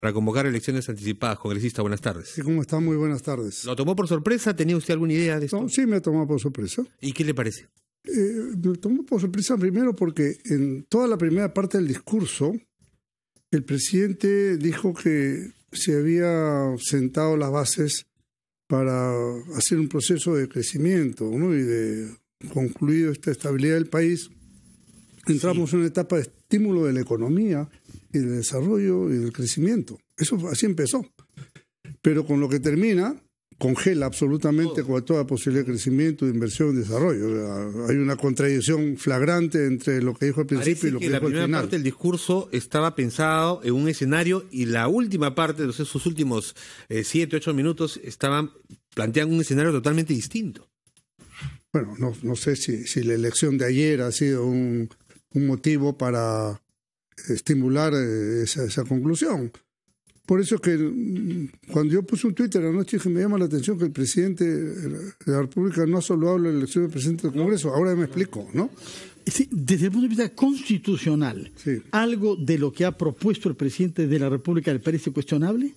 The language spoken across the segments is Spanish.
para convocar elecciones anticipadas. Congresista, buenas tardes. ¿Cómo está? Muy buenas tardes. ¿Lo tomó por sorpresa? ¿Tenía usted alguna idea de esto? sí, me tomó por sorpresa. ¿Y qué le parece? Eh, me tomó por sorpresa primero porque en toda la primera parte del discurso, el presidente dijo que se había sentado las bases para hacer un proceso de crecimiento y de concluido esta estabilidad del país. Entramos en una etapa de estímulo de la economía y del desarrollo y del crecimiento. Eso así empezó. Pero con lo que termina, congela absolutamente toda posibilidad de crecimiento, de inversión, de desarrollo. Hay una contradicción flagrante entre lo que dijo al principio y lo que, dijo al final. La primera parte del discurso estaba pensado en un escenario y la última parte, de sus últimos eh, siete, ocho minutos, estaban planteando un escenario totalmente distinto. Bueno, no, no sé si, si, la elección de ayer ha sido un motivo para estimular eh, esa, conclusión. Por eso que mm, cuando yo puse un Twitter anoche me llama la atención que el presidente de la República no solo habla de la elección del presidente del Congreso, ahora me explico, ¿no? desde el punto de vista constitucional, ¿algo de lo que ha propuesto el presidente de la República le parece cuestionable?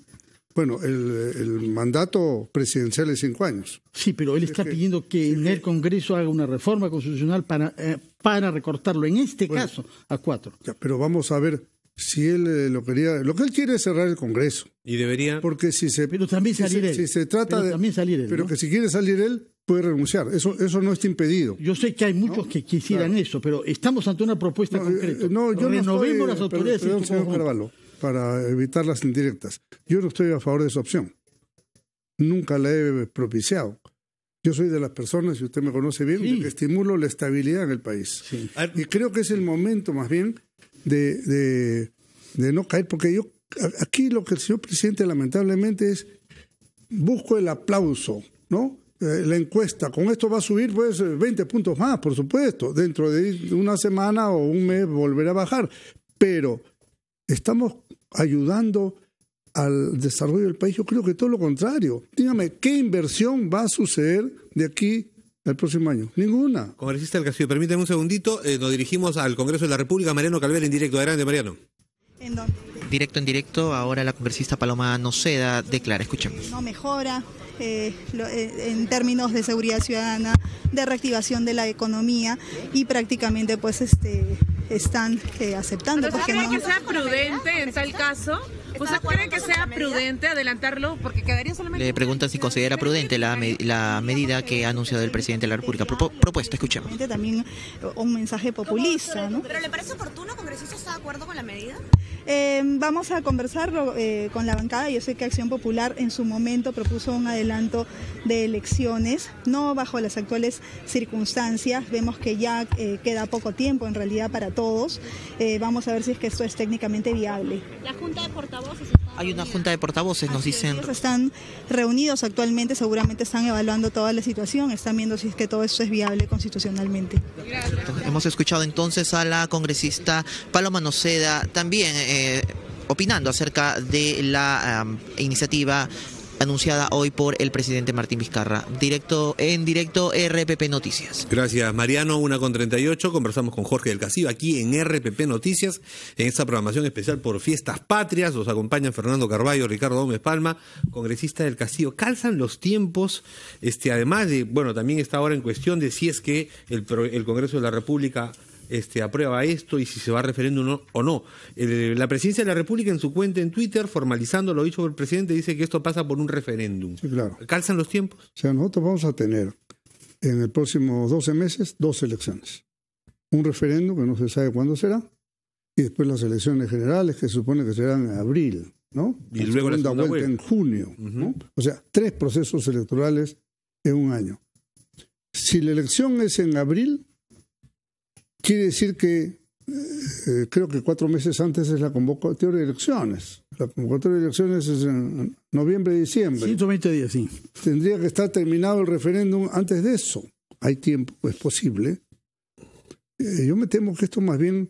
Bueno, el, mandato presidencial es cinco años. Sí, pero él está pidiendo que, en el Congreso haga una reforma constitucional para, eh, para recortarlo, en este caso, a cuatro. Ya, pero vamos a ver si él eh, lo quería. Lo que él quiere es cerrar el Congreso. Y debería. Porque si se. Pero también salir él. Si se trata pero de, también salir él. Pero que si quiere salir él, puede renunciar. Eso, eso no está impedido. Yo sé que hay muchos que quisieran eso, pero estamos ante una propuesta concreta. Eh, no, yo no estoy, las autoridades. Perdón, señor Carvalho para evitar las indirectas. Yo no estoy a favor de esa opción. Nunca la he propiciado. Yo soy de las personas, si usted me conoce bien, que estimulo la estabilidad en el país. Ah, y creo que es el momento más bien de, no caer, porque yo aquí lo que el señor presidente lamentablemente es busco el aplauso, ¿no? Eh, la encuesta, con esto va a subir pues 20 puntos más, por supuesto, dentro de una semana o un mes volverá a bajar, pero estamos ayudando al desarrollo del país. Yo creo que todo lo contrario. Dígame, ¿qué inversión va a suceder de aquí al próximo año. Ninguna. Congresista del Castillo, permíteme un segundito. Eh, nos dirigimos al Congreso de la República. Mariano Calvera, en directo. Adelante, Mariano. Directo en directo, ahora la congresista Paloma Noceda declara, escuchemos. No mejora eh, eh, en términos de seguridad ciudadana, de reactivación de la economía y prácticamente pues este están eh, aceptando. porque que sea prudente en tal caso ¿Usted cree que sea prudente adelantarlo? Porque quedaría solamente... Le pregunta si considera prudente la, medida que ha anunciado el presidente de la República. propuesta, escuchemos. También eh, un mensaje populista, ¿Pero le parece oportuno, congresista, está de acuerdo con la medida? Eh, vamos a conversarlo eh, con la bancada. Yo sé que Acción Popular en su momento propuso un adelanto de elecciones, no bajo las actuales circunstancias. Vemos que ya queda poco tiempo en realidad para todos. vamos a ver si es que esto es técnicamente viable. La Junta de Portavoz hay una junta de portavoces, nos dicen. están reunidos actualmente, seguramente están evaluando toda la situación, están viendo si es que todo esto es viable constitucionalmente. hemos escuchado entonces a la congresista Paloma Noceda también eh, opinando acerca de la iniciativa anunciada hoy por el presidente Martín Vizcarra. Directo en directo RPP Noticias. Gracias, Mariano, una con ocho. Conversamos con Jorge del Casillo aquí en RPP Noticias, en esta programación especial por Fiestas Patrias. Los acompañan Fernando Carballo, Ricardo Gómez Palma, congresista del Castillo. Calzan los tiempos, este, además de, bueno, también está ahora en cuestión de si es que el Congreso de la República este, aprueba esto y si se va a referéndum o no. la presidencia de la República en su cuenta en Twitter, formalizando lo dicho por el presidente, dice que esto pasa por un referéndum. Sí, claro. ¿Calzan los tiempos? O sea, nosotros vamos a tener en el próximo 12 meses dos elecciones. Un referéndum que no se sabe cuándo será y después las elecciones generales que se supone que serán en abril, ¿no? Y luego la segunda vuelta, en junio, O sea, tres procesos electorales en un año. Si la elección es en abril, Quiere decir que eh, eh, creo que cuatro meses antes es la convocatoria de elecciones. La convocatoria de elecciones es en noviembre, diciembre. 120 días, sí. Tendría que estar terminado el referéndum antes de eso. Hay tiempo, es posible. Eh, yo me temo que esto más bien,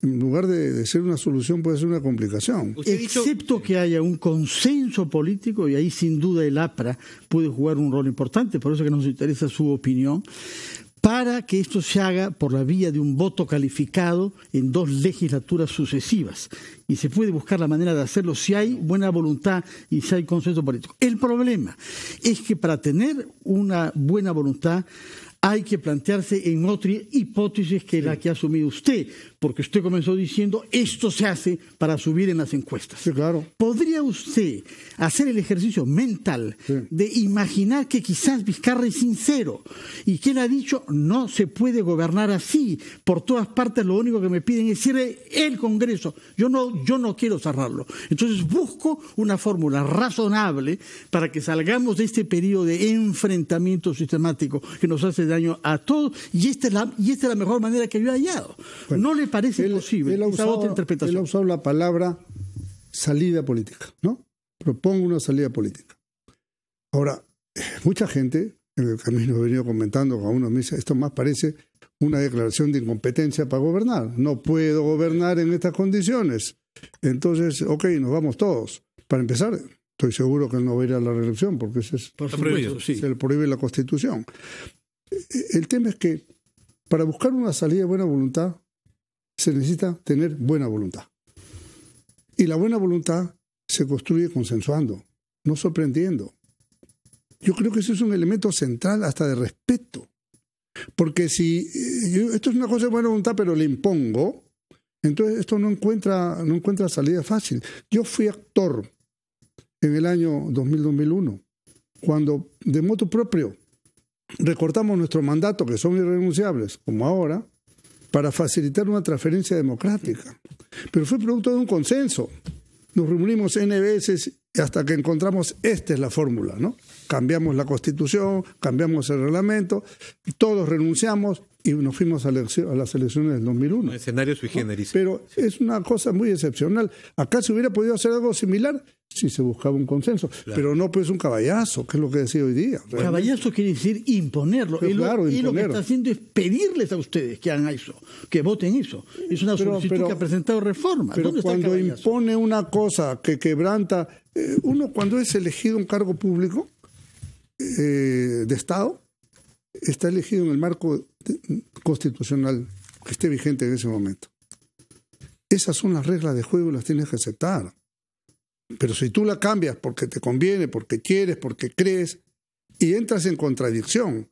en lugar de, ser una solución, puede ser una complicación. Excepto que haya un consenso político, y ahí sin duda el APRA puede jugar un rol importante, por eso que nos interesa su opinión, para que esto se haga por la vía de un voto calificado en dos legislaturas sucesivas. Y se puede buscar la manera de hacerlo si hay buena voluntad y si hay consenso político. El problema es que para tener una buena voluntad hay que plantearse en otra hipótesis que la que ha asumido usted, porque usted comenzó diciendo, esto se hace para subir en las encuestas. Sí, claro. ¿Podría usted hacer el ejercicio mental de imaginar que quizás Vizcarra es sincero y que él ha dicho, no se puede gobernar así, por todas partes lo único que me piden es cierre el Congreso, yo no, yo no quiero cerrarlo. Entonces busco una fórmula razonable para que salgamos de este periodo de enfrentamiento sistemático que nos hace daño a todos y esta es la, y esta es la mejor manera que yo he hallado. No le parece él, posible. ha, usado, la palabra salida política, ¿no? Propongo una salida política. Ahora, mucha gente en el camino ha venido comentando con uno me dice, esto más parece una declaración de incompetencia para gobernar. No puedo gobernar en estas condiciones. Entonces, ok, nos vamos todos. Para empezar, estoy seguro que no va a ir a la reelección porque ese es, se le prohíbe la Constitución. E, e, el tema es que para buscar una salida de buena voluntad se necesita tener buena voluntad. Y la buena voluntad se construye consensuando, no sorprendiendo. Yo creo que eso es un elemento central hasta de respeto. Porque si eh, esto es una cosa de buena voluntad, pero le impongo, entonces esto no encuentra, no encuentra salida fácil. Yo fui actor en el año 2000-2001, cuando de moto propio recortamos nuestro mandato, que son irrenunciables, como ahora, para facilitar una transferencia democrática. Pero fue producto de un consenso. Nos reunimos N veces hasta que encontramos esta es la fórmula, ¿no? Cambiamos la constitución, cambiamos el reglamento, todos renunciamos y nos fuimos a, las elecciones del 2001. Un escenario sui generis. Pero es una cosa muy excepcional. Acá se hubiera podido hacer algo similar si se buscaba un consenso. Pero no pues un caballazo, que es lo que decía hoy día. Caballazo quiere decir imponerlo. y, lo, que está haciendo es pedirles a ustedes que hagan eso, que voten eso. Es una solicitud que ha presentado reforma. Pero cuando impone una cosa que quebranta, eh, uno cuando es elegido un cargo público eh, de Estado, está elegido en el marco constitucional que esté vigente en ese momento. Esas son las reglas de juego y las tienes que aceptar. Pero si tú la cambias porque te conviene, porque quieres, porque crees, y entras en contradicción,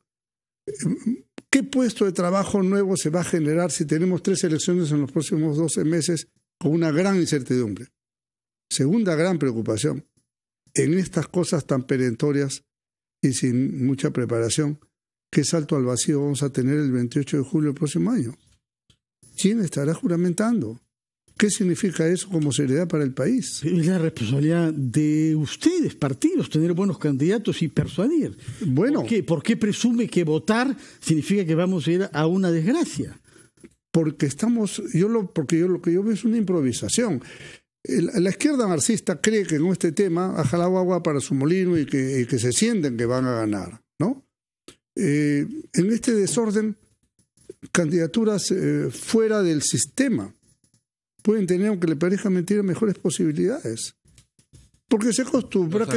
¿qué puesto de trabajo nuevo se va a generar si tenemos tres elecciones en los próximos 12 meses con una gran incertidumbre? Segunda gran preocupación, en estas cosas tan perentorias y sin mucha preparación, ¿qué salto al vacío vamos a tener el 28 de julio del próximo año? ¿Quién estará juramentando? ¿Qué significa eso como seriedad para el país? Es la responsabilidad de ustedes, partidos, tener buenos candidatos y persuadir. Bueno. ¿Por qué, ¿Por qué presume que votar significa que vamos a ir a una desgracia? Porque estamos, yo lo, porque yo lo que yo veo es una improvisación. La izquierda marxista cree que en este tema ha jalado agua para su molino y que, se sienten que van a ganar, ¿no? Eh, en este desorden, candidaturas eh, fuera del sistema pueden tener, aunque le parezca mentira, mejores posibilidades. Porque se acostumbra a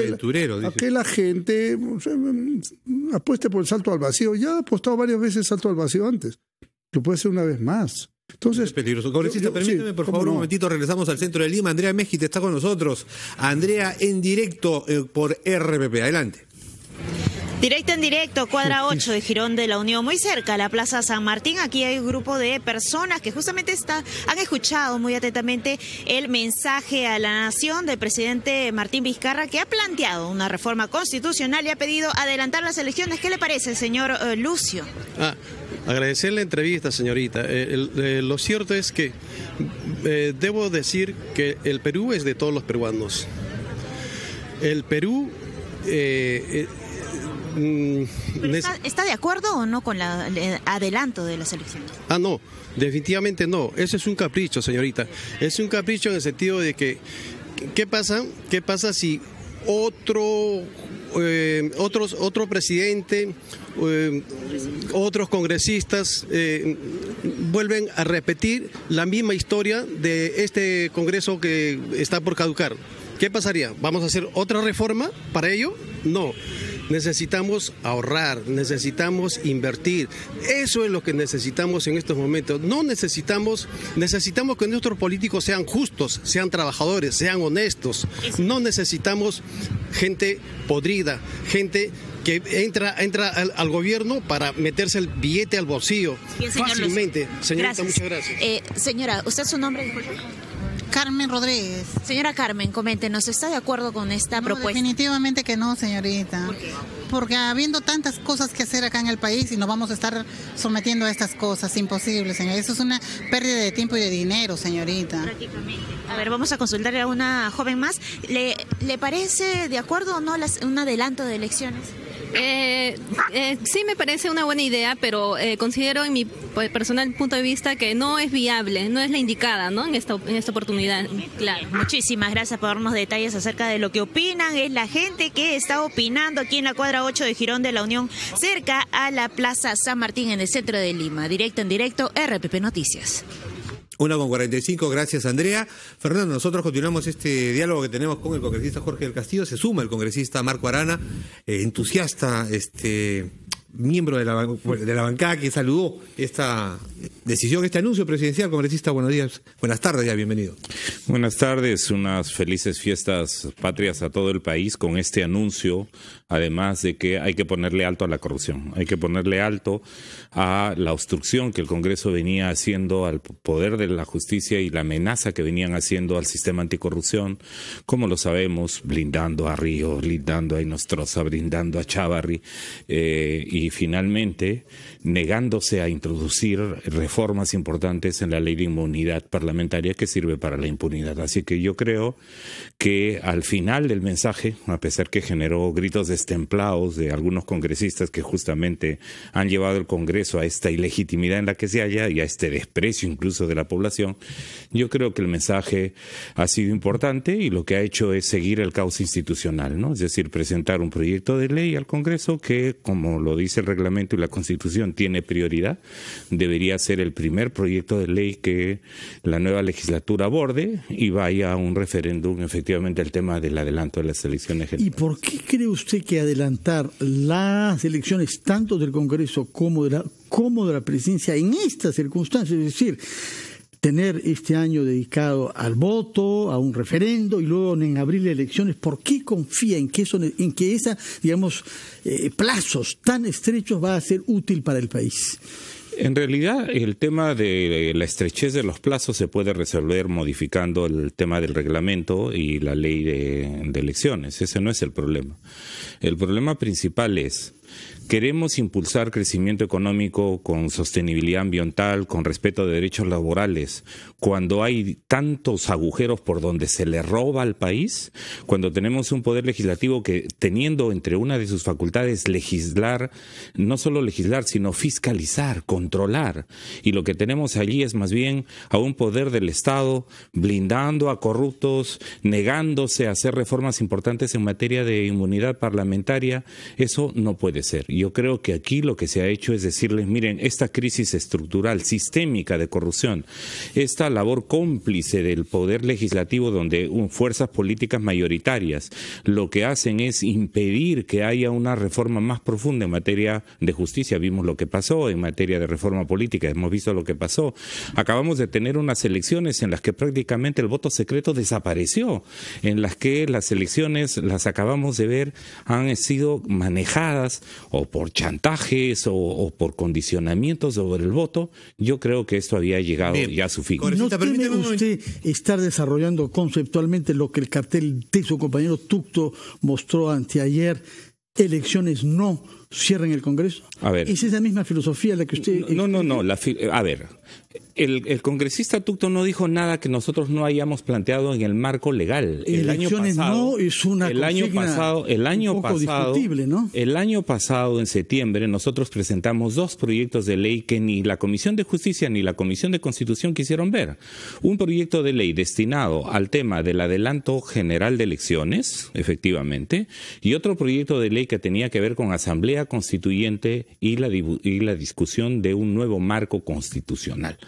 que, la gente mm, apueste por el salto al vacío. Ya ha apostado varias veces salto al vacío antes. Lo puede ser una vez más. Entonces, es peligroso. permíteme por favor un momentito, regresamos al centro de Lima. Andrea Mejite está con nosotros. Andrea en directo eh, por RPP. Adelante. Directo en directo, cuadra 8 de Girón de la Unión, muy cerca a la Plaza San Martín. Aquí hay un grupo de personas que justamente está, han escuchado muy atentamente el mensaje a la nación del presidente Martín Vizcarra, que ha planteado una reforma constitucional y ha pedido adelantar las elecciones. ¿Qué le parece, señor eh, Lucio? Ah, agradecer la entrevista, señorita. Eh, eh, lo cierto es que debo decir que el Perú es de todos los peruanos. El Perú Mm, está, de acuerdo o no con el adelanto de las elecciones? Ah, no, definitivamente no. ese es un capricho, señorita. Es un capricho en el sentido de que, ¿qué pasa? ¿Qué pasa si otro eh, otros, otro presidente, eh, otros congresistas eh, vuelven a repetir la misma historia de este Congreso que está por caducar. ¿Qué pasaría? ¿Vamos a hacer otra reforma para ello? No. Necesitamos ahorrar, necesitamos invertir. Eso es lo que necesitamos en estos momentos. No necesitamos, necesitamos que nuestros políticos sean justos, sean trabajadores, sean honestos. No necesitamos gente podrida, gente que entra, entra al, gobierno para meterse el billete al bolsillo fácilmente. Señorita, muchas gracias. Eh, señora, ¿usted su nombre? Carmen Rodríguez. Señora Carmen, coméntenos, ¿está de acuerdo con esta propuesta? Definitivamente que no, señorita. Porque habiendo tantas cosas que hacer acá en el país y nos vamos a estar sometiendo a estas cosas, imposibles. señor. Eso es una pérdida de tiempo y de dinero, señorita. Prácticamente. A ver, vamos a consultar a una joven más. ¿Le, le parece de acuerdo o no las, un adelanto de elecciones? Eh, eh, sí me parece una buena idea, pero eh, considero en mi pues, personal punto de vista que no es viable, no es la indicada, ¿no? En esta, oportunidad, claro. Muchísimas gracias por darnos detalles acerca de lo que opinan. Es la gente que está opinando aquí en la cuadra 8 de Girón de la Unión, cerca a la Plaza San Martín, en el centro de Lima. Directo en directo, RPP Noticias. Una con 45, gracias Andrea. Fernando, nosotros continuamos este diálogo que tenemos con el congresista Jorge del Castillo. Se suma el congresista Marco Arana, eh, entusiasta, este miembro de la, de la bancada que saludó esta decisión, este anuncio presidencial. Congresista, buenos días, buenas tardes, ya bienvenido. Buenas tardes, unas felices fiestas patrias a todo el país con este anuncio, además de que hay que ponerle alto a la corrupción, hay que ponerle alto a la obstrucción que el Congreso venía haciendo al poder de la justicia y la amenaza que venían haciendo al sistema anticorrupción, como lo sabemos, blindando a Río, blindando a Inostroza, blindando a Chávarri, eh, y finalmente negándose a introducir reformas importantes en la ley de inmunidad parlamentaria que sirve para la impunidad. Así que yo creo que al final del mensaje, a pesar que generó gritos destemplados de algunos congresistas que justamente han llevado el Congreso a esta ilegitimidad en la que se halla y a este desprecio incluso de la población, yo creo que el mensaje ha sido importante y lo que ha hecho es seguir el caos institucional, ¿no? Es decir, presentar un proyecto de ley al Congreso que, como lo dice el reglamento y la Constitución tiene prioridad, debería ser el primer proyecto de ley que la nueva legislatura aborde y vaya a un referéndum efectivamente el tema del adelanto de las elecciones generales. ¿Y por qué cree usted que adelantar las elecciones tanto del Congreso como de la, como de la presidencia en estas circunstancias? Es decir, tener este año dedicado al voto, a un referendo y luego en abril elecciones, ¿por qué confía en que eso, que esa, digamos, eh, plazos tan estrechos va a ser útil para el país? En realidad, el tema de la estrechez de los plazos se puede resolver modificando el tema del reglamento y la ley de elecciones. Ese no es el problema. El problema principal es Queremos impulsar crecimiento económico con sostenibilidad ambiental, con respeto de derechos laborales. Cuando hay tantos agujeros por donde se le roba al país, cuando tenemos un poder legislativo que teniendo entre una de sus facultades legislar, no solo legislar, sino fiscalizar, controlar. Y lo que tenemos allí es más bien a un poder del Estado blindando a corruptos, negándose a hacer reformas importantes en materia de inmunidad parlamentaria. Eso no puede ser. Yo creo que aquí lo que se ha hecho es decirles, miren, esta crisis estructural, sistémica de corrupción, esta labor cómplice del poder legislativo donde fuerzas políticas mayoritarias lo que hacen es impedir que haya una reforma más profunda en materia de justicia. Vimos lo que pasó en materia de reforma política, hemos visto lo que pasó. Acabamos de tener unas elecciones en las que prácticamente el voto secreto desapareció, en las que las elecciones las acabamos de ver han sido manejadas o por chantajes o, por condicionamientos sobre el voto, yo creo que esto había llegado ya a su fin. ¿No tiene usted estar desarrollando conceptualmente lo que el cartel de su compañero Tucto mostró anteayer? Elecciones no, cierren el Congreso? A ver. ¿Es esa misma filosofía la que usted.? No, no, no. Eh, a ver, el, congresista Tucto no dijo nada que nosotros no hayamos planteado en el marco legal. El año pasado, no es una el año pasado, el año pasado, el año pasado en septiembre nosotros presentamos dos proyectos de ley que ni la Comisión de Justicia ni la Comisión de Constitución quisieron ver. Un proyecto de ley destinado al tema del adelanto general de elecciones, efectivamente, y otro proyecto de ley que tenía que ver con asamblea Constituyente y la, discusión de un nuevo marco constitucional.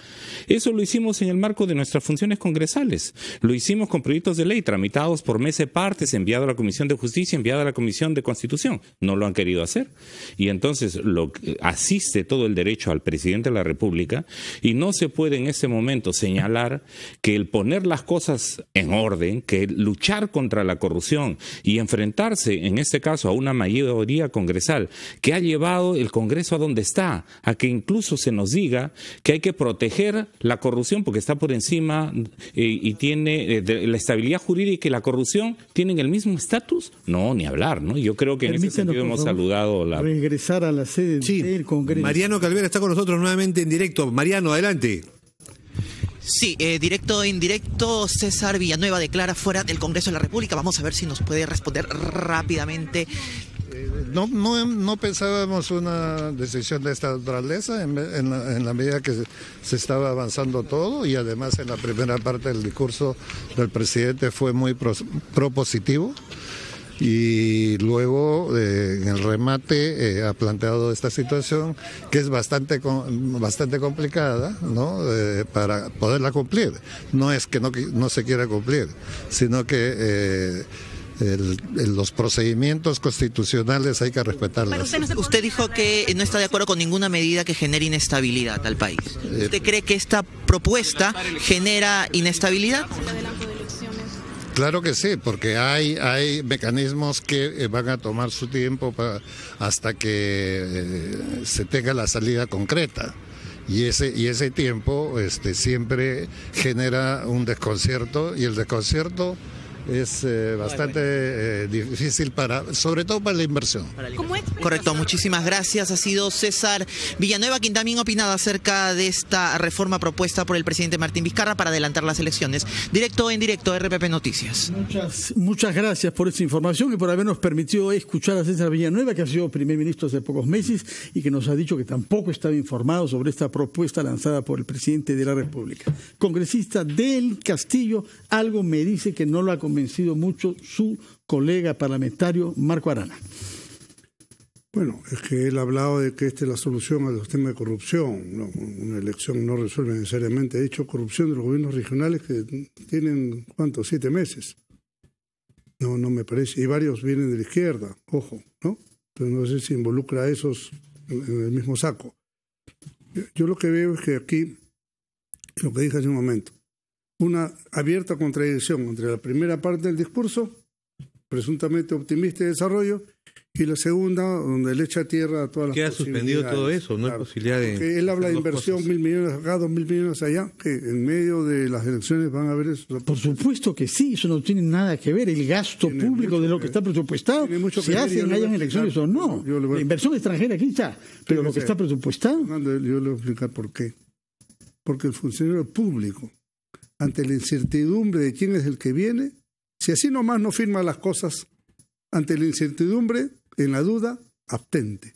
Eso lo hicimos en el marco de nuestras funciones congresales. Lo hicimos con proyectos de ley tramitados por meses partes, enviado a la Comisión de Justicia, enviado a la Comisión de Constitución. No lo han querido hacer. Y entonces lo, asiste todo el derecho al presidente de la República y no se puede en ese momento señalar que el poner las cosas en orden, que luchar contra la corrupción y enfrentarse en este caso a una mayoría congresal que ha llevado el Congreso a donde está, a que incluso se nos diga que hay que proteger la corrupción porque está por encima eh, y tiene eh, la estabilidad jurídica y que la corrupción tiene el mismo estatus? No, ni hablar, ¿no? Yo creo que en ese sentido hemos saludado la... Regresar a la sede del Congreso. Mariano Calvera está con nosotros nuevamente en directo. Mariano, adelante. Sí, eh, directo e indirecto, César Villanueva declara fuera del Congreso de la República. Vamos a ver si nos puede responder rápidamente no, no, pensábamos una decisión de esta naturaleza en, la, medida que se, estaba avanzando todo y además en la primera parte del discurso del presidente fue muy propositivo y luego en eh, el remate eh, ha planteado esta situación que es bastante bastante complicada ¿no? Eh, para poderla cumplir. No es que no, no se quiera cumplir, sino que los procedimientos constitucionales hay que respetarlos. Usted, dijo que no está de acuerdo con ninguna medida que genere inestabilidad al país. ¿Usted eh, cree que esta propuesta genera inestabilidad? Claro que sí, porque hay, hay mecanismos que eh, van a tomar su tiempo para, hasta que eh, se tenga la salida concreta y ese y ese tiempo este siempre genera un desconcierto y el desconcierto es eh, bastante eh, difícil para, sobre todo para la inversión. Correcto, muchísimas gracias. Ha sido César Villanueva quien también ha opinado acerca de esta reforma propuesta por el presidente Martín Vizcarra para adelantar las elecciones. Directo en directo, RPP Noticias. Muchas, muchas gracias por esta información y por habernos permitido escuchar a César Villanueva, que ha sido primer ministro hace pocos meses y que nos ha dicho que tampoco estaba informado sobre esta propuesta lanzada por el presidente de la República. Congresista del Castillo, algo me dice que no lo ha comentado convencido mucho su colega parlamentario Marco Arana. Bueno, es que él ha hablado de que esta es la solución al los de corrupción. una elección no resuelve necesariamente. De hecho, corrupción de los gobiernos regionales que tienen, ¿cuántos? Siete meses. No, no me parece. Y varios vienen de la izquierda, ojo, ¿no? Entonces no sé si involucra a esos en el mismo saco. Yo lo que veo es que aquí, lo que dije hace un momento, una abierta contradicción entre la primera parte del discurso, presuntamente optimista de desarrollo, y la segunda, donde le echa tierra a todas las que ha suspendido todo eso, no hay posibilidad de... él habla de inversión, mil millones acá, dos mil millones allá, que en medio de las elecciones van a haber eso. Por supuesto que sí, eso no tiene nada que ver. El gasto público de lo que, está presupuestado se hacen en hayan elecciones o no. inversión extranjera aquí está, pero lo que está presupuestado... yo le voy a explicar por qué. Porque el funcionario público ante la incertidumbre de quién es el que viene, si así nomás no firma las cosas, ante la incertidumbre, en la duda, abstente.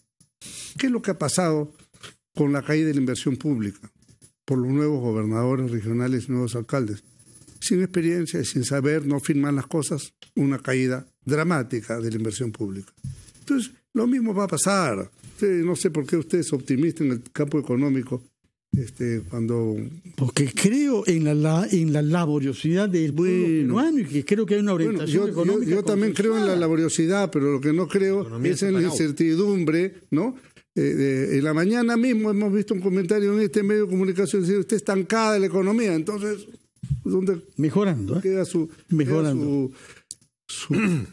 ¿Qué es lo que ha pasado con la caída de la inversión pública por los nuevos gobernadores regionales y nuevos alcaldes? Sin experiencia y sin saber, no firman las cosas, una caída dramática de la inversión pública. Entonces, lo mismo va a pasar. No sé por qué ustedes optimista en el campo económico este, cuando... Porque creo en la, en la laboriosidad del pueblo peruano y que creo que hay una orientación yo, también creo en la laboriosidad, pero lo que no creo es en la incertidumbre, ¿no? Eh, en la mañana mismo hemos visto un comentario en este medio de comunicación diciendo está estancada la economía, entonces... ¿dónde Mejorando. ¿eh? Queda su, Mejorando.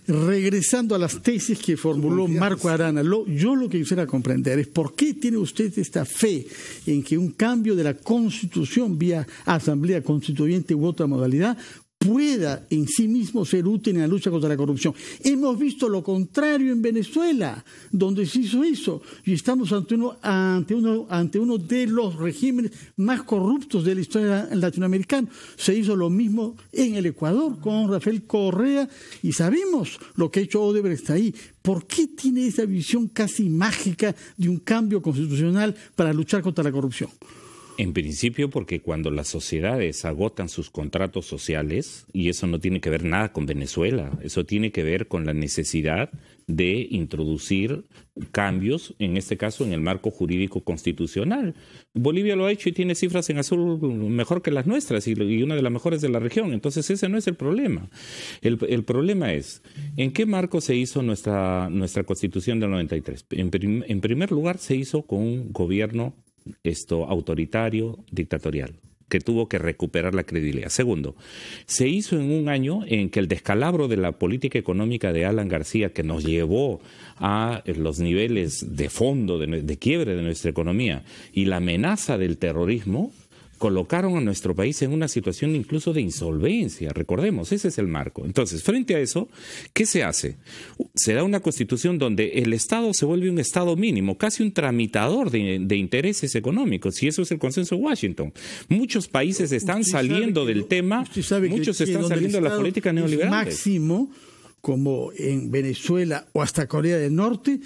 Regresando a las tesis que formuló Marco Arana, yo lo que quisiera comprender es por qué tiene usted esta fe en que un cambio de la constitución vía asamblea constituyente u otra modalidad pueda en sí mismo ser útil en la lucha contra la corrupción. Hemos visto lo contrario en Venezuela, donde se hizo eso, y estamos ante uno, de los regímenes más corruptos de la historia latinoamericana. Se hizo lo mismo en el Ecuador con Rafael Correa, y sabemos lo que ha hecho Odebrecht ahí. ¿Por qué tiene esa visión casi mágica de un cambio constitucional para luchar contra la corrupción? En principio, porque cuando las sociedades agotan sus contratos sociales, y eso no tiene que ver nada con Venezuela, eso tiene que ver con la necesidad de introducir cambios, en este caso en el marco jurídico constitucional. Bolivia lo ha hecho y tiene cifras en azul mejor que las nuestras y una de las mejores de la región. Entonces ese no es el problema. El, problema es, ¿en qué marco se hizo nuestra, nuestra constitución del 93? En, en primer lugar, se hizo con un gobierno esto autoritario, dictatorial, que tuvo que recuperar la credibilidad. Segundo, se hizo en un año en que el descalabro de la política económica de Alan García, que nos llevó a eh, los niveles de fondo, de, quiebre de nuestra economía, y la amenaza del terrorismo, colocaron a nuestro país en una situación incluso de insolvencia. Recordemos, ese es el marco. Entonces, frente a eso, ¿qué se hace? Se da una constitución donde el Estado se vuelve un Estado mínimo, casi un tramitador de, intereses económicos, y eso es el consenso de Washington. Muchos países están saliendo del tema, muchos están saliendo de la política neoliberal. Máximo como en Venezuela o hasta Corea del Norte,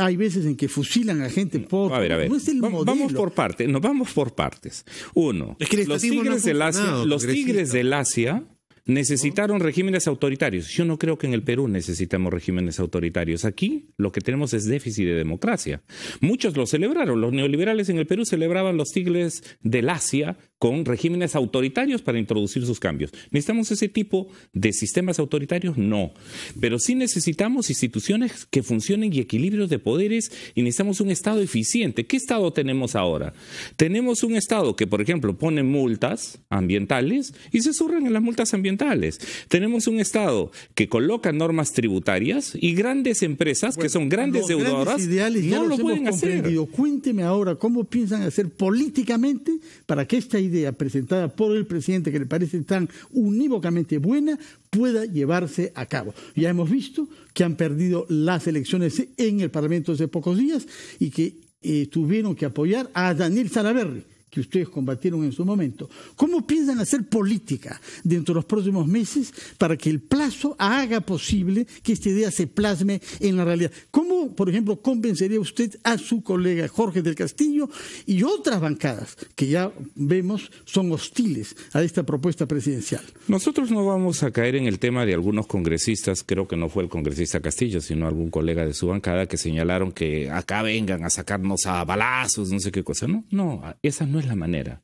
hay veces en que fusilan a gente por... A ver, a ver. vamos, por partes, nos vamos por partes. Uno, los tigres, los tigres del Asia necesitaron regímenes autoritarios. Yo no creo que en el Perú necesitamos regímenes autoritarios. Aquí lo que tenemos es déficit de democracia. Muchos lo celebraron. Los neoliberales en el Perú celebraban los tigres del Asia con regímenes autoritarios para introducir sus cambios. ¿Necesitamos ese tipo de sistemas autoritarios? No. Pero sí necesitamos instituciones que funcionen y equilibrios de poderes y necesitamos un Estado eficiente. ¿Qué Estado tenemos ahora? Tenemos un Estado que, por ejemplo, pone multas ambientales y se surren en las multas ambientales. Tenemos un Estado que coloca normas tributarias y grandes empresas, que son grandes deudoras, no lo pueden hacer. Cuénteme ahora cómo piensan hacer políticamente para que esta idea presentada por el presidente que le parece tan unívocamente buena pueda llevarse a cabo. Ya hemos visto que han perdido las elecciones en el Parlamento hace pocos días y que eh, tuvieron que apoyar a Daniel Salaverri que ustedes combatieron en su momento, ¿cómo piensan hacer política dentro de los próximos meses para que el plazo haga posible que esta idea se plasme en la realidad? ¿Cómo, por ejemplo, convencería usted a su colega Jorge del Castillo y otras bancadas que ya vemos son hostiles a esta propuesta presidencial? Nosotros no vamos a caer en el tema de algunos congresistas, creo que no fue el congresista Castillo, sino algún colega de su bancada que señalaron que acá vengan a sacarnos a balazos, no sé qué cosa. No, no, esa no es la manera.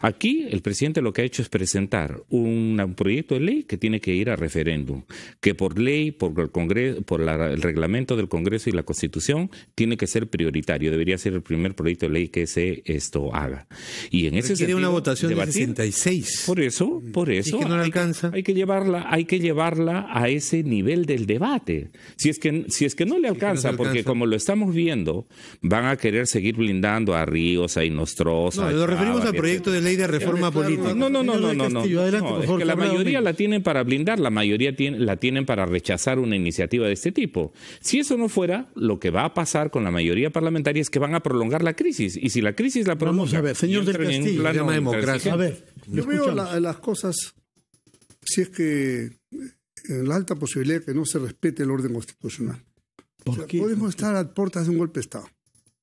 Aquí el presidente lo que ha hecho es presentar un, proyecto de ley que tiene que ir a referéndum, que por ley, por el, Congreso, por el reglamento del Congreso y la Constitución, tiene que ser prioritario. Debería ser el primer proyecto de ley que se esto haga. Y en ese sentido, una votación de 66. Por eso, por eso. no hay, alcanza. hay que llevarla, hay que llevarla a ese nivel del debate. Si es que, si es que no le alcanza, porque como lo estamos viendo, van a querer seguir blindando a Ríos, a Inostrosa, pero nos referimos al proyecto de ley de reforma política. No, no, no, no, no. que la mayoría la tienen para blindar, la mayoría la tienen para rechazar una iniciativa de este tipo. Si eso no fuera, lo que va a pasar con la mayoría parlamentaria es que van a prolongar la crisis. Y si la crisis la prolonga... Vamos a ver, señor del Castillo, llama democracia. A ver, yo veo las cosas, si es que la alta posibilidad de que no se respete el orden constitucional. porque podemos estar a puertas de un golpe de Estado.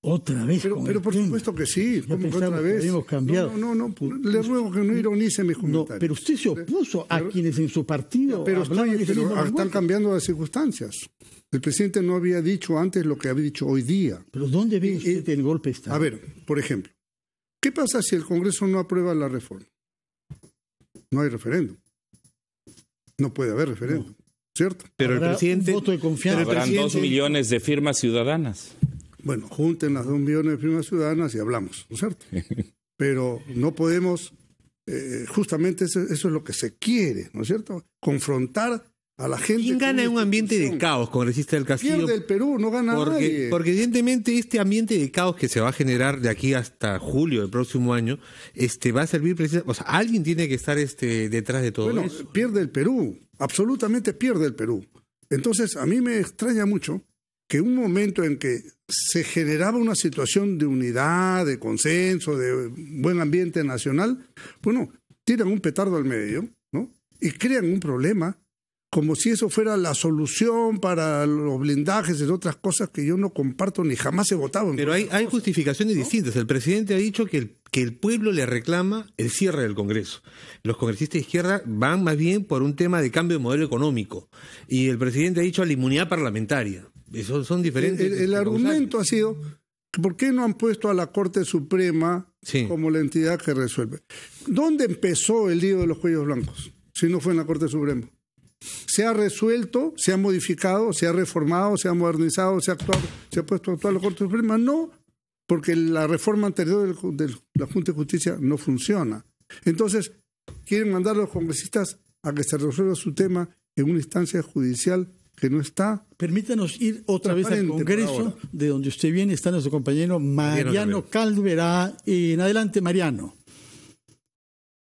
Otra vez. Pero, por supuesto que sí. otra vez? No, no, no, Le ruego que no ironice mis comentarios. pero usted se opuso a quienes en su partido. Pero, están cambiando las circunstancias. El presidente no había dicho antes lo que había dicho hoy día. ¿Pero dónde ve usted el golpe Estado? A ver, por ejemplo, ¿qué pasa si el Congreso no aprueba la reforma? No hay referéndum. No puede haber referéndum. ¿Cierto? Pero el presidente. dos millones de firmas ciudadanas. Bueno, junten las dos millones de primas ciudadanas y hablamos, ¿no es cierto? Pero no podemos, eh, justamente eso, es lo que se quiere, ¿no es cierto? Confrontar a la gente. ¿Quién gana en un ambiente de caos, congresista del Castillo? Pierde el Perú, no gana nadie. Porque evidentemente este ambiente de caos que se va a generar de aquí hasta julio del próximo año, este va a servir precisamente, o sea, alguien tiene que estar este, detrás de todo bueno, pierde el Perú, absolutamente pierde el Perú. Entonces, a mí me extraña mucho que un momento en que se generaba una situación de unidad, de consenso, de buen ambiente nacional, bueno, tiran un petardo al medio, ¿no? Y crean un problema, como si eso fuera la solución para los blindajes y otras cosas que yo no comparto ni jamás he votado. Pero hay, justificaciones distintas. El presidente ha dicho que el, que el pueblo le reclama el cierre del Congreso. Los congresistas de izquierda van más bien por un tema de cambio de modelo económico. Y el presidente ha dicho a la inmunidad parlamentaria. Son, diferentes. El, argumento ha sido, ¿por qué no han puesto a la Corte Suprema como la entidad que resuelve? ¿Dónde empezó el lío de los cuellos blancos si no fue en la Corte Suprema? Se ha resuelto, se ha modificado, se ha reformado, se ha modernizado, se ha actuado, se ha puesto a actuar la Corte Suprema. No, porque la reforma anterior de la Junta de Justicia no funciona. Entonces, quieren mandar a los congresistas a que se resuelva su tema en una instancia judicial que no está. Permítanos ir otra vez al Congreso, de donde usted viene, está nuestro compañero Mariano Calvera. Eh, en adelante, Mariano.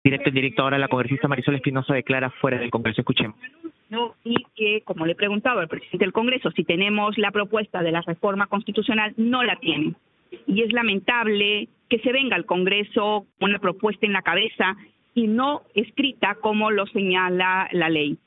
Directo y directo ahora, la congresista Marisol Espinosa declara fuera del Congreso. Escuchemos. No, y que, como le preguntaba al presidente del Congreso, si tenemos la propuesta de la reforma constitucional, no la tienen. Y es lamentable que se venga al Congreso con una propuesta en la cabeza y no escrita como lo señala la ley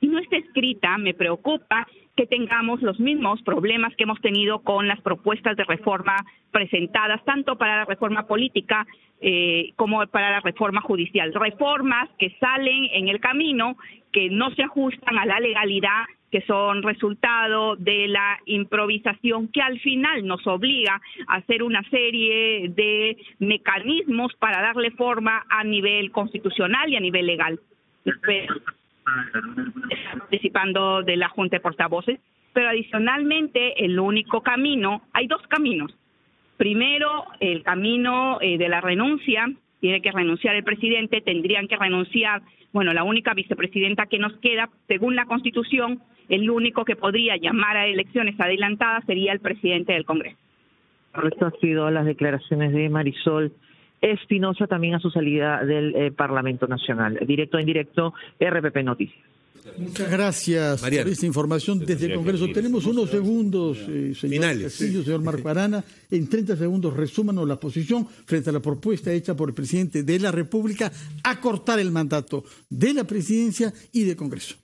y no está escrita, me preocupa que tengamos los mismos problemas que hemos tenido con las propuestas de reforma presentadas, tanto para la reforma política eh, como para la reforma judicial. Reformas que salen en el camino, que no se ajustan a la legalidad, que son resultado de la improvisación que al final nos obliga a hacer una serie de mecanismos para darle forma a nivel constitucional y a nivel legal participando de la Junta de Portavoces, pero adicionalmente el único camino, hay dos caminos. Primero, el camino eh, de la renuncia, tiene que renunciar el presidente, tendrían que renunciar, bueno, la única vicepresidenta que nos queda, según la Constitución, el único que podría llamar a elecciones adelantadas sería el presidente del Congreso. Esto ha sido las declaraciones de Marisol Espinosa también a su salida del eh, Parlamento Nacional. Directo en indirecto. RPP Noticias. Muchas gracias por esta información desde el Congreso. Tenemos unos segundos, eh, señor señor Marco Arana. En 30 segundos resúmanos la posición frente a la propuesta hecha por el presidente de la República a cortar el mandato de la presidencia y del Congreso.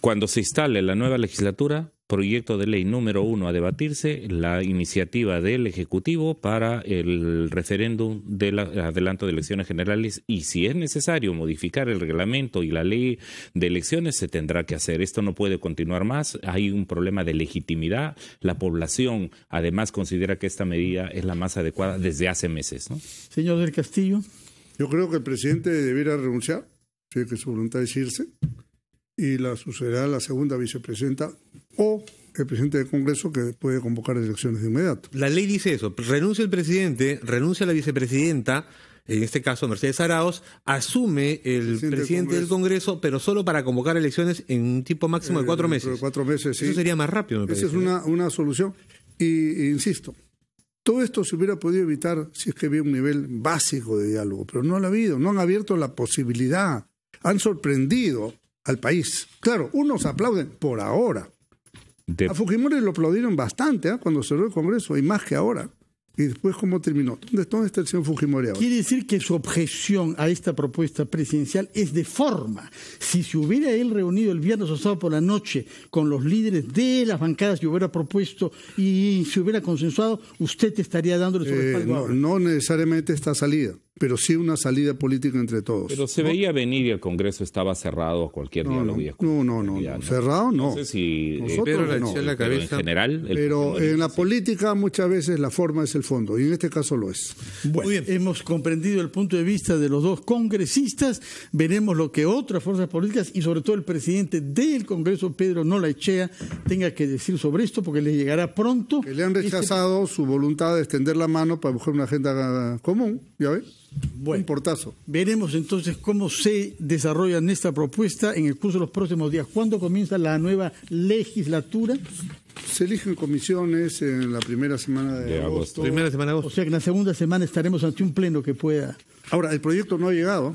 Cuando se instale la nueva legislatura, proyecto de ley número uno a debatirse, la iniciativa del Ejecutivo para el referéndum del adelanto de elecciones generales y si es necesario modificar el reglamento y la ley de elecciones, se tendrá que hacer. Esto no puede continuar más. Hay un problema de legitimidad. La población, además, considera que esta medida es la más adecuada desde hace meses. Señor del Castillo. Yo creo que el presidente debiera renunciar, si que su voluntad es irse, y la sucederá la segunda vicepresidenta o el presidente del Congreso que puede convocar elecciones de inmediato. La ley dice eso, renuncia el presidente, renuncia la vicepresidenta, en este caso Mercedes Araos, asume el presidente, del, Congreso. pero solo para convocar elecciones en un tipo máximo de cuatro eh, meses. cuatro meses, sí. Eso sería más rápido, me Esa es una, una solución. Y, e insisto, todo esto se hubiera podido evitar si es que había un nivel básico de diálogo, pero no lo ha habido, no han abierto la posibilidad, han sorprendido al país. Claro, unos aplauden por ahora, a Fujimori lo aplaudieron bastante ¿eh? cuando cerró el Congreso, y más que ahora. Y después, ¿cómo terminó? ¿Dónde, está el señor Fujimori ahora? Quiere decir que su objeción a esta propuesta presidencial es de forma. Si se hubiera él reunido el viernes o sábado por la noche con los líderes de las bancadas y hubiera propuesto y se hubiera consensuado, usted te estaría dándole su eh, no necesariamente esta salida pero sí una salida política entre todos. Pero se veía venir y el Congreso estaba cerrado a cualquier no, diálogo. No, no, no, cerrado no. No sé si eh, pero La cabeza. en la política muchas veces la forma es el fondo y en este caso lo es. Bueno, hemos comprendido el punto de vista de los dos congresistas. Veremos lo que otras fuerzas políticas y sobre todo el presidente del Congreso, Pedro Echea, tenga que decir sobre esto porque le llegará pronto. Que le han rechazado este su voluntad de extender la mano para buscar una agenda común, ¿ya ves? Bueno, portazo. Veremos entonces cómo se desarrolla esta propuesta en el curso de los próximos días. ¿Cuándo comienza la nueva legislatura? Se eligen comisiones en la primera semana de, Primera semana de agosto. O sea que en la segunda semana estaremos ante un pleno que pueda. Ahora, el proyecto no ha llegado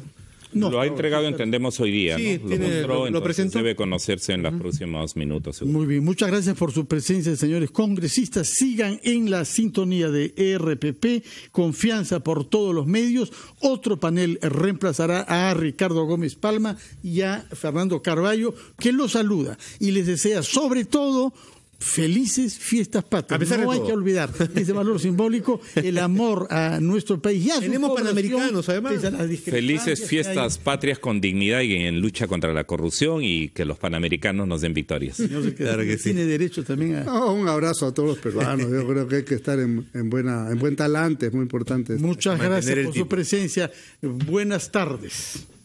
lo ha entregado, entendemos, hoy día. lo, Debe conocerse en los próximos minutos. Muy bien, muchas gracias por su presencia, señores congresistas. Sigan en la sintonía de RPP, confianza por todos los medios. Otro panel reemplazará a Ricardo Gómez Palma y a Fernando Carballo, que los saluda y les desea sobre todo Felices fiestas patrias. no hay que olvidar ese valor simbólico, el amor a nuestro país. Tenemos panamericanos, además. Felices fiestas patrias con dignidad y en lucha contra la corrupción y que los panamericanos nos den victorias. tiene derecho también un abrazo a todos los peruanos. Yo creo que hay que estar buena, en buen talante, es muy importante. Muchas gracias por su presencia. Buenas tardes.